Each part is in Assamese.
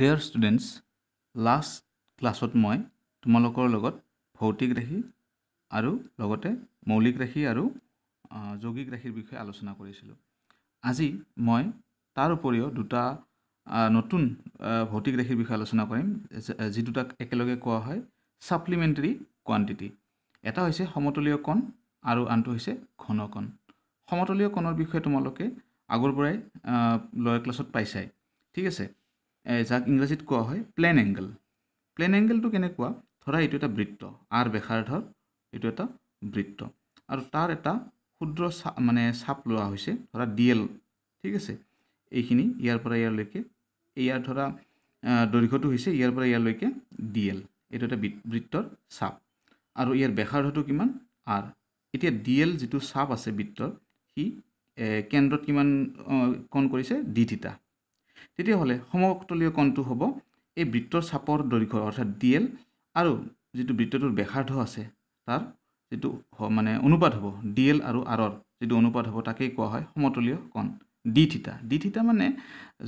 ডেয়াৰ ষ্টুডেণ্টছ লাষ্ট ক্লাছত মই তোমালোকৰ লগত ভৌতিক ৰাশি আৰু লগতে মৌলিক ৰাশি আৰু যৌগিক ৰাশিৰ বিষয়ে আলোচনা কৰিছিলোঁ আজি মই তাৰ উপৰিও দুটা নতুন ভৌতিক ৰাশিৰ বিষয়ে আলোচনা কৰিম যি দুটাক একেলগে কোৱা হয় ছাপ্লিমেণ্টেৰী কোৱাণ্টিটি এটা হৈছে সমতলীয় কণ আৰু আনটো হৈছে ঘনকণ সমতলীয় কণৰ বিষয়ে তোমালোকে আগৰ পৰাই লয়াৰ ক্লাছত পাইছাই ঠিক আছে যাক ইংৰাজীত কোৱা হয় প্লেন এংগল প্লেন এংগলটো কেনেকুৱা ধৰা এইটো এটা বৃত্ত আৰ বেখাৰধৰ এইটো এটা বৃত্ত আৰু তাৰ এটা ক্ষুদ্ৰ চাপ মানে চাপ লোৱা হৈছে ধৰা ডি এল ঠিক আছে এইখিনি ইয়াৰ পৰা ইয়াৰলৈকে ইয়াৰ ধৰা দৈৰ্ঘ্যটো হৈছে ইয়াৰ পৰা ইয়াৰলৈকে ডি এল এইটো এটা বৃত্তৰ চাপ আৰু ইয়াৰ বেখাৰধৰটো কিমান আৰ এতিয়া ডি এল যিটো চাপ আছে বৃত্তৰ সি কেন্দ্ৰত কিমান কণ কৰিছে ডি থিতা তেতিয়াহ'লে সমকতলীয় কণটো হ'ব এই বৃত্তৰ চাপৰ দৈৰ্ঘ্য অৰ্থাৎ ডি এল আৰু যিটো বৃত্তটোৰ ব্যাসাৰ্ধ আছে তাৰ যিটো মানে অনুপাত হ'ব ডি এল আৰু আৰৰ যিটো অনুপাত হ'ব তাকেই কোৱা হয় সমতলীয় কণ ডি থিতা ডি থিতা মানে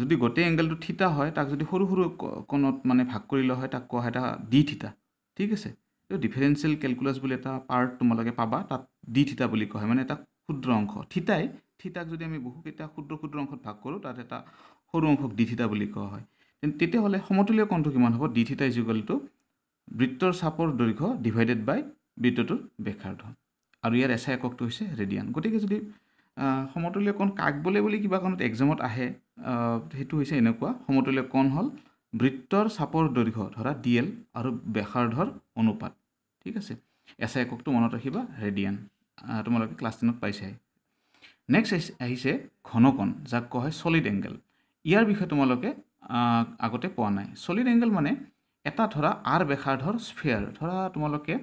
যদি গোটেই এংগেলটো থিতা হয় তাক যদি সৰু সৰু কণত মানে ভাগ কৰি লোৱা হয় তাক কোৱা হয় এটা ডি থিতা ঠিক আছে এইটো ডিফাৰেঞ্চিয়েল কেলকুলাছ বুলি এটা পাৰ্ট তোমালোকে পাবা তাত ডি থিতা বুলি কোৱা হয় মানে এটা ক্ষুদ্ৰ অংশ থিতাই থিতাক যদি আমি বহুকেইটা ক্ষুদ্ৰ ক্ষুদ্ৰ অংশত ভাগ কৰোঁ তাত এটা সৰু অংশক ডি থিতা বুলি কোৱা হয় তেতিয়াহ'লে সমতুলীয় কণ্ঠ কিমান হ'ব ডি থিতা ইজুগলটো বৃত্তৰ চাপৰ দৈৰ্ঘ্য ডিভাইডেড বাই বৃত্তটোৰ ব্যাসাৰ্ধ আৰু ইয়াৰ এছাই এককটো হৈছে ৰেডিয়ান গতিকে যদি সমতলীয় কণ কাক বোলে বুলি কিবা কাৰণত এক্সামত আহে সেইটো হৈছে এনেকুৱা সমতলীয় কণ হ'ল বৃত্তৰ চাপৰ দৈৰ্ঘ্য ধৰা ডি এল আৰু ব্যাসাৰ্ধৰ অনুপাত ঠিক আছে এছাই এককটো মনত ৰাখিবা ৰেডিয়ান তোমালোকে ক্লাছ টেনত পাইছাই নেক্সট আহিছে ঘনকণ যাক কোৱা হয় ছলিড এংগেল ইয়াৰ বিষয়ে তোমালোকে আগতে পোৱা নাই ছলিড এংগেল মানে এটা ধৰা আৰ ধৰ স্ফেয়াৰ ধৰা তোমালোকে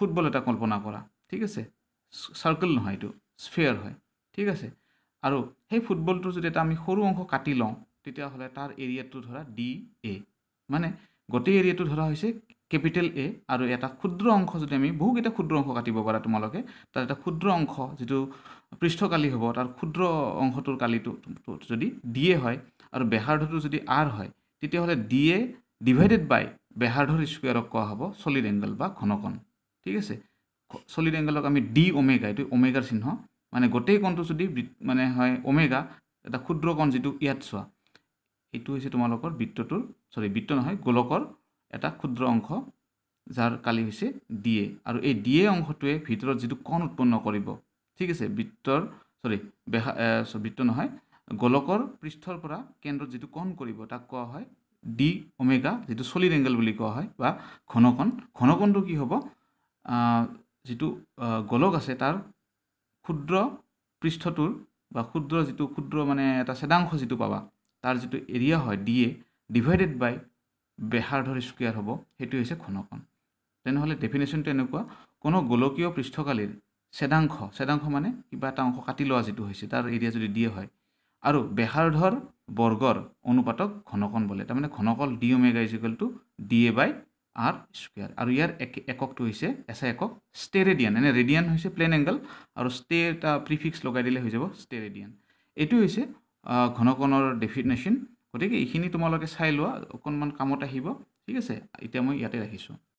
ফুটবল এটা কল্পনা কৰা ঠিক আছে চাৰ্কেল নহয় এইটো স্ফেয়াৰ হয় ঠিক আছে আৰু সেই ফুটবলটোৰ যদি এটা আমি সৰু অংশ কাটি লওঁ তেতিয়াহ'লে তাৰ এৰিয়াটো ধৰা ডি এ মানে গোটেই এৰিয়াটো ধৰা হৈছে কেপিটেল এ আৰু এটা ক্ষুদ্ৰ অংশ যদি আমি বহুকেইটা ক্ষুদ্ৰ অংশ কাটিব পাৰা তোমালোকে তাত এটা ক্ষুদ্ৰ অংশ যিটো পৃষ্ঠকালি হ'ব তাৰ ক্ষুদ্ৰ অংশটোৰ কালিটো যদি ডি এ হয় আৰু বেহাৰ্ধটো যদি আৰ হয় তেতিয়াহ'লে ডি এ ডিভাইডেড বাই বেহাৰ্ধৰ স্কুৱেৰক কোৱা হ'ব চলিড এংগল বা ঘনকণ ঠিক আছে চলিড এংগলক আমি ডি অমেগা এইটো অমেগাৰ চিহ্ন মানে গোটেই কণটো যদি মানে হয় অমেগা এটা ক্ষুদ্ৰ কণ যিটো ইয়াত চোৱা এইটো হৈছে তোমালোকৰ বৃত্তটোৰ চৰি বৃত্ত নহয় গোলকৰ এটা ক্ষুদ্ৰ অংশ যাৰ কালি হৈছে ডি এ আৰু এই ডি এ অংশটোৱে ভিতৰত যিটো কণ উৎপন্ন কৰিব ঠিক আছে বৃত্তৰ চৰি বেহা বৃত্ত নহয় গোলকৰ পৃষ্ঠৰ পৰা কেন্দ্ৰত যিটো কণ কৰিব তাক কোৱা হয় ডি অমেগা যিটো চলিড এংগেল বুলি কোৱা হয় বা ঘনকণ ঘনকণটো কি হ'ব যিটো গোলক আছে তাৰ ক্ষুদ্ৰ পৃষ্ঠটোৰ বা ক্ষুদ্ৰ যিটো ক্ষুদ্ৰ মানে এটা চেদাংশ যিটো পাবা তাৰ যিটো এৰিয়া হয় ডি এ ডিভাইডেড বাই বেহাৰধৰ স্কুৱেৰ হ'ব সেইটো হৈছে ঘনকণ তেনেহ'লে ডেফিনেশ্যনটো এনেকুৱা কোনো গোলকীয় পৃষ্ঠকালীৰ ছেদাংশ ছেদাংশ মানে কিবা এটা অংশ কাটি লোৱা যিটো হৈছে তাৰ এৰিয়া যদি ডি হয় আৰু বেহাৰধৰ বৰ্গৰ অনুপাতক ঘনকণ বোলে তাৰমানে ঘনকল D omega equal to D A by R square আৰু ইয়াৰ এক এককটো হৈছে এছাই একক ষ্টে ৰেডিয়ান এনে ৰেডিয়ান হৈছে প্লেন এংগল আৰু ষ্টে এটা প্ৰিফিক্স লগাই দিলে হৈ যাব ষ্টে ৰেডিয়ান এইটো হৈছে ঘনকণৰ ডেফিনেশ্যন গতিকে এইখিনি তোমালোকে চাই লোৱা অকণমান কামত আহিব ঠিক আছে এতিয়া মই ইয়াতে ৰাখিছোঁ